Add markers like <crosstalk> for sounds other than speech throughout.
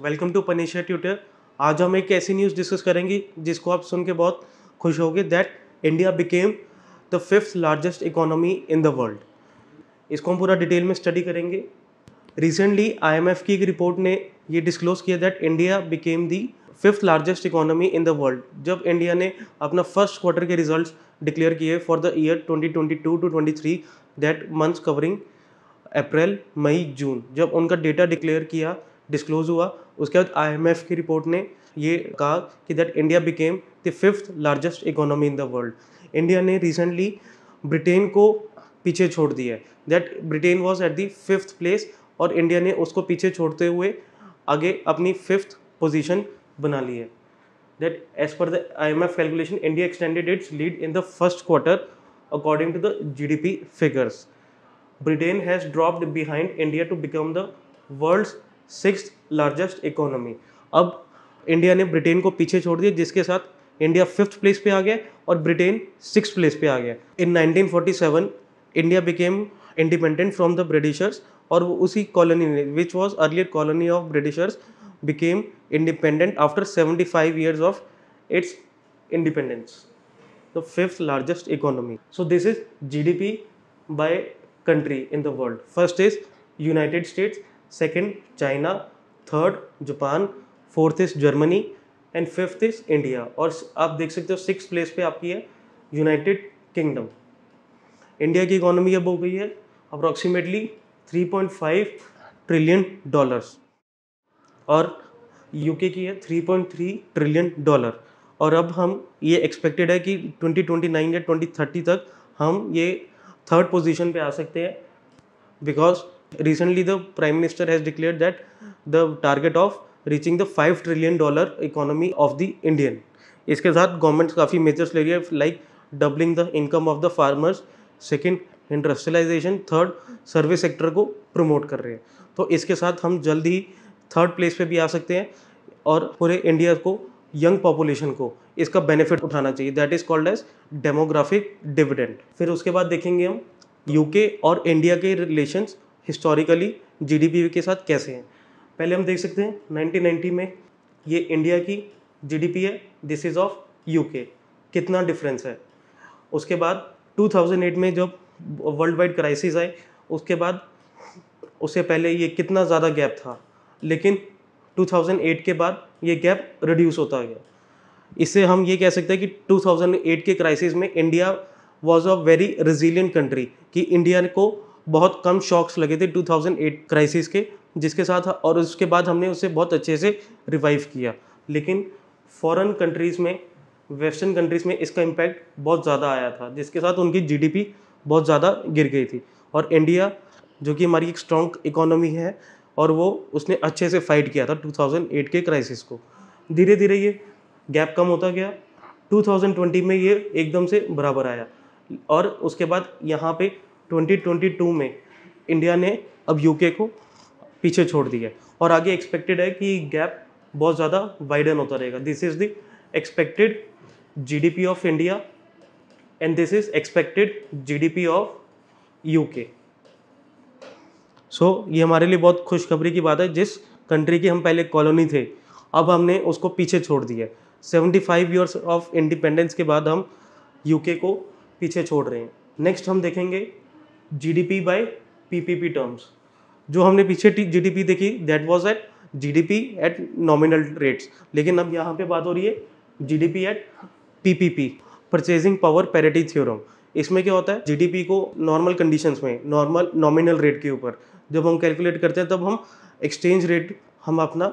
Welcome to Panacea tutor आज हम एक ऐसी न्यूज़ डिस्कस करेंगे जिसको आप सुन के बहुत खुश होगे that India became the fifth largest economy in the world इसको हम पूरा डिटेल में स्टडी करेंगे रिसेंटली आईएमएफ की एक रिपोर्ट ने ये डिस्क्लोज किया that India became the fifth largest economy in the world जब इंडिया ने अपना फर्स्ट क्वार्टर के रिजल्ट डिक्लेयर किए for the year 2022 to 23 that month covering April May June जब उनका डेटा डिक्लेयर किया डिस्क्लोज हुआ उसके बाद आई की रिपोर्ट ने ये कहा कि that India became the fifth largest economy in the world India ने रिसेंटली ब्रिटेन को पीछे छोड़ दिया है that Britain was at the fifth place और इंडिया ने उसको पीछे छोड़ते हुए आगे अपनी फिफ्थ पोजीशन बना ली है that as per the I M F calculation India extended its lead in the first quarter according to the G D P figures Britain has dropped behind India to become the world's six largest economy अब India ने Britain को पीछे छोड़ दिया जिसके साथ India fifth place पे आ गया और ब्रिटेन सिक्स प्लेस पे आ गया in 1947 India became independent from the Britishers और वो उसी कॉलोनी ने which was earlier colony of Britishers became independent after 75 its independence the fifth largest economy so this is G D P by country in the world first is United States second China third Japan fourth is Germany and fifth is India और आप देख सकते हो six place पे आपकी है United Kingdom India की economy अब हो गई है अप्रॉक्सीमेटली 3.5 ट्रिलियन डॉलर्स और यूके की है 3.3 ट्रिलियन डॉलर और अब हम ये एक्सपेक्टेड है कि 2029 या 2030 तक हम ये थर्ड पोजीशन पे आ सकते हैं because Recently, the Prime Minister has declared that the target of reaching the five trillion dollar economy of the Indian. इसके साथ गवर्नमेंट काफ़ी मेजर्स ले रही है like doubling the income of the farmers second industrialisation third service sector को promote कर रहे हैं तो इसके साथ हम जल्द ही थर्ड प्लेस पे भी आ सकते हैं और पूरे इंडिया को यंग पॉपुलेशन को इसका बेनिफिट उठाना चाहिए that is called as demographic dividend फिर उसके बाद देखेंगे हम यूके और इंडिया के रिलेशंस हिस्टोरिकली जीडीपी के साथ कैसे हैं पहले हम देख सकते हैं 1990 में ये इंडिया की जीडीपी है दिस इज़ ऑफ यूके कितना डिफरेंस है उसके बाद 2008 में जब वर्ल्ड वाइड क्राइसिस आए उसके बाद उससे पहले ये कितना ज़्यादा गैप था लेकिन 2008 के बाद ये गैप रिड्यूस होता गया इससे हम ये कह सकते हैं कि 2008 के क्राइसिस में India was a very resilient country कि इंडिया को बहुत कम शॉक्स लगे थे 2008 क्राइसिस के जिसके साथ और उसके बाद हमने उसे बहुत अच्छे से रिवाइव किया लेकिन फॉरेन कंट्रीज़ में वेस्टर्न कंट्रीज़ में इसका इम्पैक्ट बहुत ज़्यादा आया था जिसके साथ उनकी जीडीपी बहुत ज़्यादा गिर गई थी और इंडिया जो कि हमारी एक स्ट्रॉन्ग इकोनॉमी है और वो उसने अच्छे से फाइट किया था 2008 के क्राइसिस को धीरे धीरे ये गैप कम होता गया 2020 में ये एकदम से बराबर आया और उसके बाद यहाँ पे 2022 में इंडिया ने अब यूके को पीछे छोड़ दिया है और आगे एक्सपेक्टेड है कि गैप बहुत ज़्यादा वाइडन होता रहेगा this is the expected GDP of India and this is expected GDP of UK so ये हमारे लिए बहुत खुशखबरी की बात है जिस कंट्री की हम पहले कॉलोनी थे अब हमने उसको पीछे छोड़ दिया seventy five years of independence के बाद हम यूके को पीछे छोड़ रहे हैं नेक्स्ट हम देखेंगे जीडीपी बाय पीपीपी टर्म्स जो हमने पीछे जीडीपी देखी that was at GDP at nominal rates लेकिन अब यहाँ पे बात हो रही है GDP at PPP purchasing power parity theorem इसमें क्या होता है जीडीपी को नॉर्मल कंडीशंस में नॉर्मल नॉमिनल रेट के ऊपर जब हम कैलकुलेट करते हैं तब हम एक्सचेंज रेट हम अपना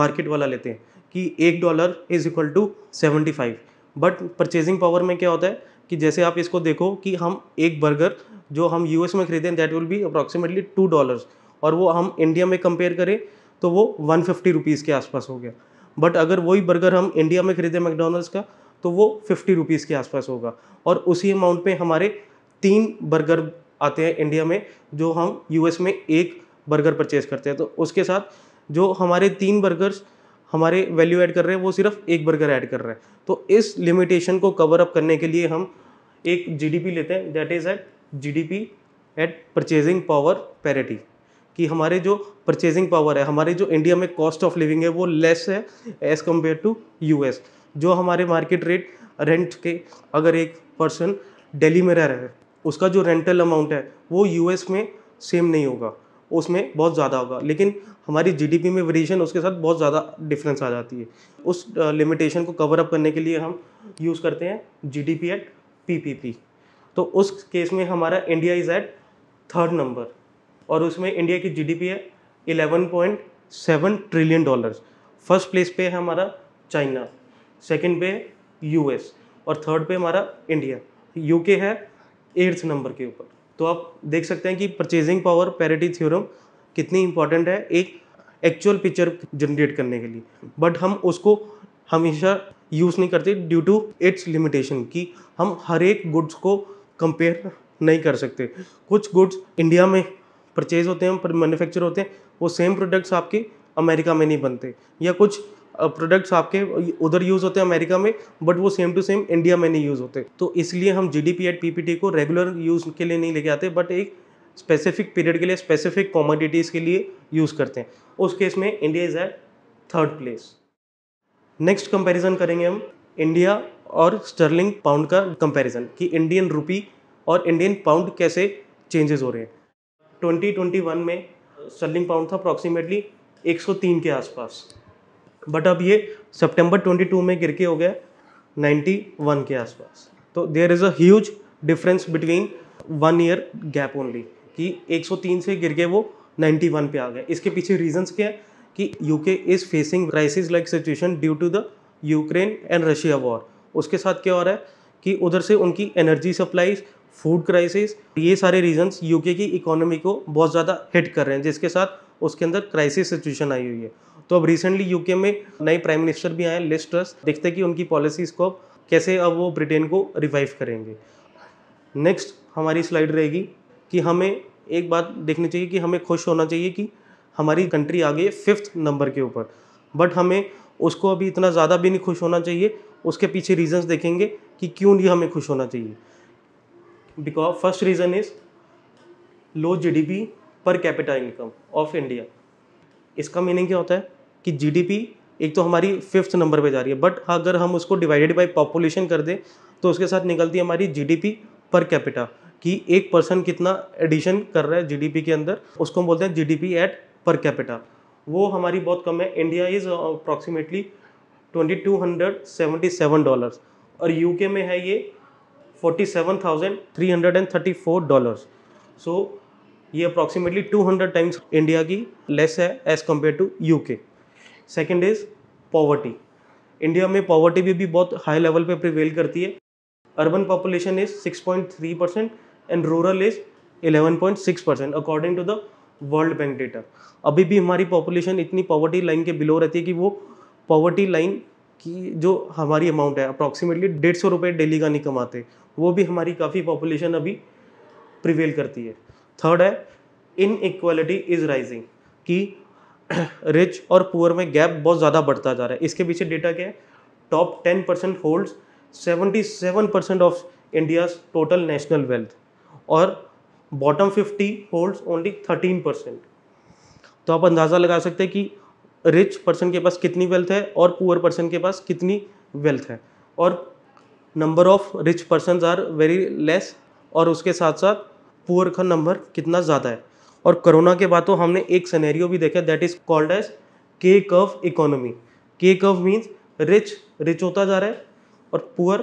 मार्केट वाला लेते हैं कि एक dollar is equal to seventy five but purchasing power में क्या होता है कि जैसे आप इसको देखो कि हम एक बर्गर जो हम यूएस में खरीदें that will be approximately two dollars और वो हम इंडिया में कंपेयर करें तो वो वन फिफ्टी रुपीज़ के आसपास हो गया बट अगर वही बर्गर हम इंडिया में खरीदें मैकडोनल्ड्स का तो वो फिफ्टी रुपीज़ के आसपास होगा और उसी अमाउंट में हमारे तीन बर्गर आते हैं इंडिया में जो हम यूएस में एक बर्गर परचेज़ करते हैं तो उसके साथ जो हमारे तीन बर्गर्स हमारे वैल्यू ऐड कर रहे हैं वो सिर्फ एक बर्गर ऐड कर रहे हैं तो इस लिमिटेशन को कवर अप करने के लिए हम एक जीडीपी लेते हैं that is at GDP at purchasing power parity कि हमारे जो परचेजिंग पावर है हमारे जो इंडिया में कॉस्ट ऑफ लिविंग है वो लेस है एज़ कम्पेयर टू यू जो हमारे मार्केट रेट रेंट के अगर एक पर्सन डेली में रह रहा है उसका जो रेंटल अमाउंट है वो यू में सेम नहीं होगा उसमें बहुत ज़्यादा होगा लेकिन हमारी जीडीपी में वेरिएशन उसके साथ बहुत ज़्यादा डिफरेंस आ जाती है उस लिमिटेशन को कवर अप करने के लिए हम यूज़ करते हैं जीडीपी एट पीपीपी तो उस केस में हमारा India is at third number और उसमें इंडिया की जीडीपी है point seven trillion dollars first place पे है हमारा चाइना सेकेंड पे यूएस और थर्ड पे हमारा इंडिया यूके है एट्थ नंबर के ऊपर तो आप देख सकते हैं कि परचेजिंग पावर पैरिटी थ्योरम कितनी इंपॉर्टेंट है एक एक्चुअल पिक्चर जनरेट करने के लिए बट हम उसको हमेशा यूज़ नहीं करते ड्यू टू इट्स लिमिटेशन कि हम हर एक गुड्स को कंपेयर नहीं कर सकते कुछ गुड्स इंडिया में परचेज होते हैं पर मैन्युफैक्चर होते हैं वो सेम प्रोडक्ट्स आपके अमेरिका में नहीं बनते या कुछ प्रोडक्ट्स आपके उधर यूज़ होते हैं अमेरिका में बट वो सेम टू सेम इंडिया में नहीं यूज़ होते तो इसलिए हम G D P at P P T को रेगुलर यूज़ के लिए नहीं लेके आते बट एक स्पेसिफिक पीरियड के लिए स्पेसिफिक कॉमोडिटीज़ के लिए यूज़ करते हैं उस केस में India is at third place next comparison करेंगे हम इंडिया और स्टर्लिंग पाउंड का कंपैरिजन कि इंडियन रुपी और इंडियन पाउंड कैसे चेंजेस हो रहे हैं 2021 में स्टर्लिंग पाउंड था अप्रॉक्सीमेटली 103 के आसपास बट अब ये सितंबर 22 में गिर के हो गया 91 के आसपास तो there is a huge difference between one year gap only कि 103 से गिर के वो 91 पे आ गए इसके पीछे रीजंस क्या है कि UK is facing crisis like situation due to the Ukraine and Russia war उसके साथ क्या हो रहा है कि उधर से उनकी एनर्जी सप्लाईज फूड क्राइसिस ये सारे रीजंस यूके की इकोनॉमी को बहुत ज़्यादा हिट कर रहे हैं जिसके साथ उसके अंदर क्राइसिस सिचुएशन आई हुई है तो अब रिसेंटली यूके में नए प्राइम मिनिस्टर भी आए लिस्टर्स देखते हैं कि उनकी पॉलिसीज को कैसे अब वो ब्रिटेन को रिवाइव करेंगे नेक्स्ट हमारी स्लाइड रहेगी कि हमें एक बात देखनी चाहिए कि हमें खुश होना चाहिए कि हमारी कंट्री आ गई फिफ्थ नंबर के ऊपर बट हमें उसको अभी इतना ज़्यादा भी नहीं खुश होना चाहिए उसके पीछे रीजंस देखेंगे कि क्यों नहीं हमें खुश होना चाहिए because first reason is low GDP per capita income of India इसका मीनिंग क्या होता है कि जीडीपी एक तो हमारी फिफ्थ नंबर पे जा रही है बट अगर हम उसको डिवाइडेड बाय पॉपुलेशन कर दें तो उसके साथ निकलती है हमारी जीडीपी पर कैपिटा कि एक पर्सन कितना एडिशन कर रहा है जीडीपी के अंदर उसको हम बोलते हैं जीडीपी एट पर कैपिटा वो हमारी बहुत कम है India is approximately twenty two hundred seventy seven dollars और यूके में है ये forty seven thousand three hundred and thirty four dollars so ये approximately two hundred times India की लेस है एज़ कम्पेयर टू के सेकेंड इज पॉवर्टी इंडिया में poverty भी, भी बहुत हाई लेवल पे प्रिवेल करती है urban population is 6.3 percent and rural is 11.6 percent according to the world bank data अभी भी हमारी पॉपुलेशन इतनी पॉवर्टी लाइन के बिलो रहती है कि वो पॉवर्टी लाइन की जो हमारी अमाउंट है अप्रॉक्सीमेटली डेढ़ सौ रुपये डेली का नहीं कमाते वो भी हमारी काफ़ी पॉपुलेशन अभी प्रिवेल करती है थर्ड है इनइक्वालिटी इज़ राइजिंग कि रिच <coughs> और पुअर में गैप बहुत ज़्यादा बढ़ता जा रहा है इसके पीछे डेटा क्या है top ten percent hold seventy seven percent of India's total national wealth और bottom fifty holds only thirteen percent तो आप अंदाज़ा लगा सकते हैं कि रिच पर्सन के पास कितनी वेल्थ है और पुअर पर्सन के पास कितनी वेल्थ है और number of rich person are very less और उसके साथ साथ पुअर का नंबर कितना ज़्यादा है और कोरोना के बाद तो हमने एक सनेरियो भी देखा that is called as K curve economy K curve means rich rich होता जा रहा है और पुअर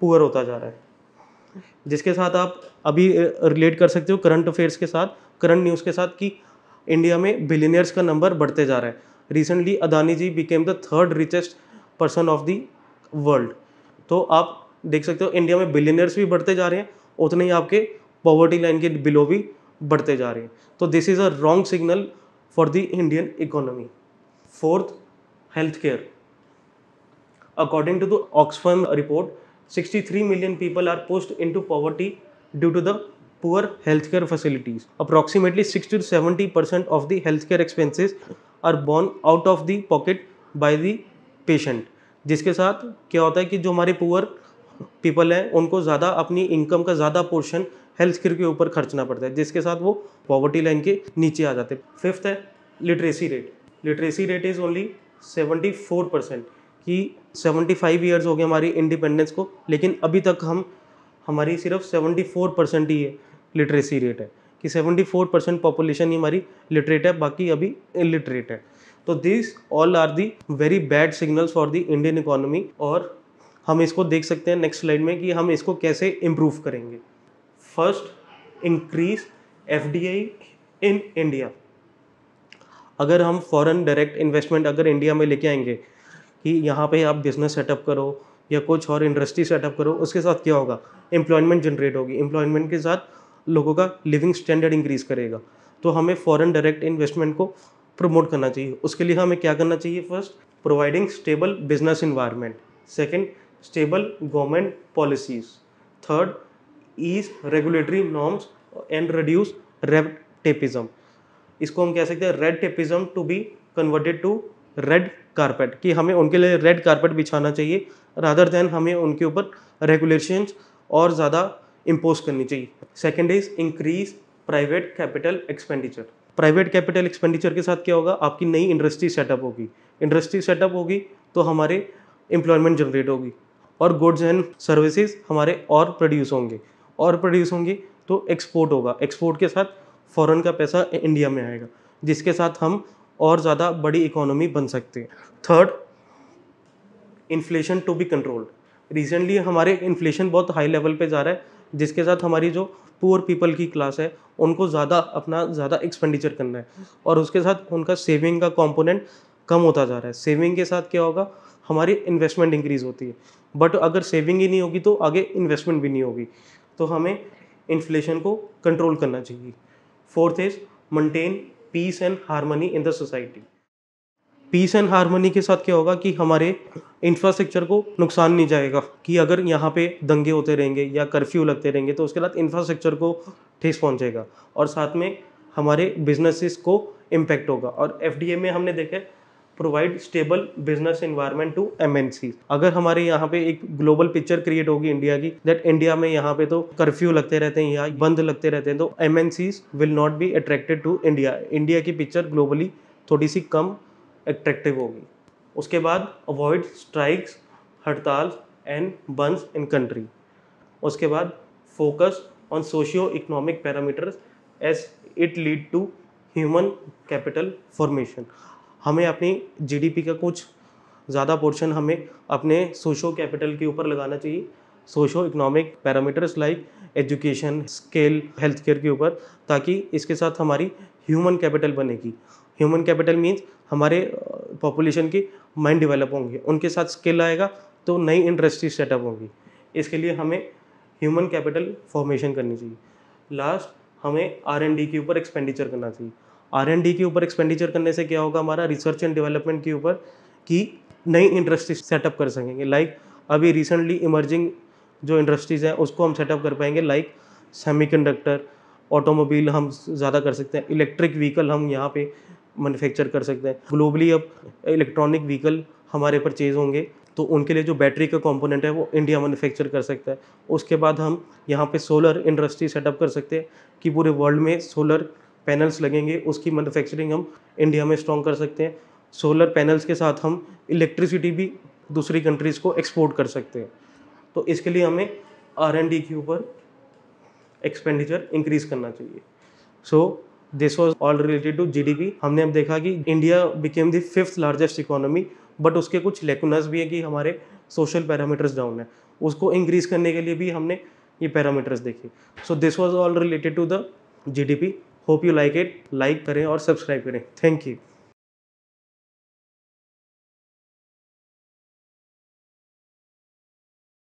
पुअर होता जा रहा है जिसके साथ आप अभी रिलेट कर सकते हो करंट अफेयर्स के साथ करंट न्यूज़ के साथ कि इंडिया में बिलीनियर्स का नंबर बढ़ते जा रहा है recently Adani ji became the third richest person of the world तो आप देख सकते हो इंडिया में बिलियनियर्स भी बढ़ते जा रहे हैं उतने ही आपके पॉवर्टी लाइन के बिलो भी बढ़ते जा रहे हैं तो this is a wrong signal for the Indian economy fourth health care according to the Oxfam report 63 million people are post into poverty due to the poor health care facilities approximately sixty to seventy percent of the health care expenses are borne out of the pocket by the patient जिसके साथ क्या होता है कि जो हमारे poor people हैं उनको ज़्यादा अपनी इनकम का ज़्यादा पोर्शन हेल्थ केयर के ऊपर खर्चना पड़ता है जिसके साथ वो पॉवर्टी लाइन के नीचे आ जाते हैं फिफ्थ है literacy rate literacy rate is only seventy four percent कि सेवेंटी फाइव ईयर्स हो गए हमारी इंडिपेंडेंस को लेकिन अभी तक हम हमारी सिर्फ सेवेंटी फोर परसेंट ही है लिटरेसी रेट है कि सेवेंटी फोर परसेंट पॉपुलेशन ही हमारी लिटरेट है बाकी अभी इलिटरेट है तो this all are the very bad signals for the Indian economy और हम इसको देख सकते हैं नेक्स्ट स्लाइड में कि हम इसको कैसे इम्प्रूव करेंगे first increase I in India अगर हम फॉरेन डायरेक्ट इन्वेस्टमेंट अगर इंडिया में लेके आएंगे कि यहाँ पे आप बिजनेस सेटअप करो या कुछ और इंडस्ट्री सेटअप करो उसके साथ क्या होगा एम्प्लॉयमेंट जनरेट होगी एम्प्लॉयमेंट के साथ लोगों का लिविंग स्टैंडर्ड इंक्रीज करेगा तो हमें फॉरेन डायरेक्ट इन्वेस्टमेंट को प्रमोट करना चाहिए उसके लिए हमें क्या करना चाहिए first providing stable business environment second stable government policies third ease regulatory norms and reduce red tapism इसको हम कह सकते हैं red tapism to be converted to red carpet कि हमें उनके लिए रेड कारपेट बिछाना चाहिए रादर देन हमें उनके ऊपर रेगुलेशन और ज़्यादा इम्पोज करनी चाहिए second is increase private capital expenditure private capital expenditure के साथ क्या होगा आपकी नई इंडस्ट्री सेटअप होगी इंडस्ट्री सेटअप होगी तो हमारे एम्प्लॉयमेंट जनरेट होगी और गुड्स एंड सर्विसेज हमारे और प्रोड्यूस होंगे और प्रोड्यूस होंगी तो एक्सपोर्ट होगा एक्सपोर्ट के साथ फ़ौरन का पैसा इंडिया में आएगा जिसके साथ हम और ज़्यादा बड़ी इकोनॉमी बन सकते हैं third inflation to be controlled recently हमारे इन्फ्लेशन बहुत हाई लेवल पे जा रहा है जिसके साथ हमारी जो पुअर पीपल की क्लास है उनको ज़्यादा अपना ज़्यादा एक्सपेंडिचर करना है और उसके साथ उनका सेविंग का कॉम्पोनेंट कम होता जा रहा है सेविंग के साथ क्या होगा हमारी इन्वेस्टमेंट इंक्रीज़ होती है बट अगर सेविंग ही नहीं होगी तो आगे इन्वेस्टमेंट भी नहीं होगी तो हमें इन्फ्लेशन को कंट्रोल करना चाहिए fourth is maintain peace and harmony in the society peace and harmony के साथ क्या होगा कि हमारे इंफ्रास्ट्रक्चर को नुकसान नहीं जाएगा कि अगर यहाँ पे दंगे होते रहेंगे या कर्फ्यू लगते रहेंगे तो उसके बाद इंफ्रास्ट्रक्चर को ठेस पहुँचेगा और साथ में हमारे बिजनेसिस को इम्पैक्ट होगा और एफ में हमने देखा provide stable business environment to M अगर हमारे यहाँ पे एक ग्लोबल पिक्चर क्रिएट होगी इंडिया की दैट इंडिया में यहाँ पे तो कर्फ्यू लगते रहते हैं या बंद लगते रहते हैं तो MNC will not be attracted to India India की पिक्चर ग्लोबली थोड़ी सी कम अट्रैक्टिव होगी उसके बाद अवॉइड स्ट्राइक्स हड़ताल एंड बंस इन कंट्री उसके बाद focus on socio economic parameters as it lead to human capital formation हमें अपनी जीडीपी का कुछ ज़्यादा पोर्शन हमें अपने सोशो कैपिटल के ऊपर लगाना चाहिए socio economic parameters like education scale health care के ऊपर ताकि इसके साथ हमारी ह्यूमन कैपिटल बनेगी ह्यूमन कैपिटल मीन्स हमारे पॉपुलेशन की माइंड डेवलप होंगे उनके साथ स्किल आएगा तो नई इंडस्ट्री सेटअप होगी इसके लिए हमें ह्यूमन कैपिटल फॉर्मेशन करनी चाहिए लास्ट हमें आर एन डी के ऊपर एक्सपेंडिचर करना चाहिए आर एंड डी के ऊपर एक्सपेंडिचर करने से क्या होगा हमारा रिसर्च एंड डेवलपमेंट के ऊपर कि नई इंडस्ट्री सेटअप कर सकेंगे लाइक अभी रिसेंटली इमर्जिंग जो इंडस्ट्रीज़ हैं उसको हम सेटअप कर पाएंगे लाइक सेमी कंडक्टर ऑटोमोबाइल हम ज़्यादा कर सकते हैं इलेक्ट्रिक व्हीकल हम यहाँ पे मैन्युफैक्चर कर सकते हैं ग्लोबली अब इलेक्ट्रॉनिक व्हीकल हमारे परचेज होंगे तो उनके लिए जो बैटरी का कंपोनेंट है वो इंडिया मैन्युफैक्चर कर सकता है उसके बाद हम यहाँ पे सोलर इंडस्ट्री सेटअप कर सकते हैं कि पूरे वर्ल्ड में सोलर पैनल्स लगेंगे उसकी मैनुफैक्चरिंग हम इंडिया में स्ट्रॉन्ग कर सकते हैं सोलर पैनल्स के साथ हम इलेक्ट्रिसिटी भी दूसरी कंट्रीज़ को एक्सपोर्ट कर सकते हैं तो इसके लिए हमें आर एंड डी के ऊपर एक्सपेंडिचर इंक्रीज करना चाहिए so this was all related to G D P हमने अब देखा कि India became the fifth largest economy but उसके कुछ लेकुनर्स भी हैं कि हमारे सोशल पैरामीटर्स डाउन है उसको इंक्रीज करने के लिए भी हमने ये पैरामीटर्स देखे so this was all related to the G D P hope you like it like करें और सब्सक्राइब करें थैंक यू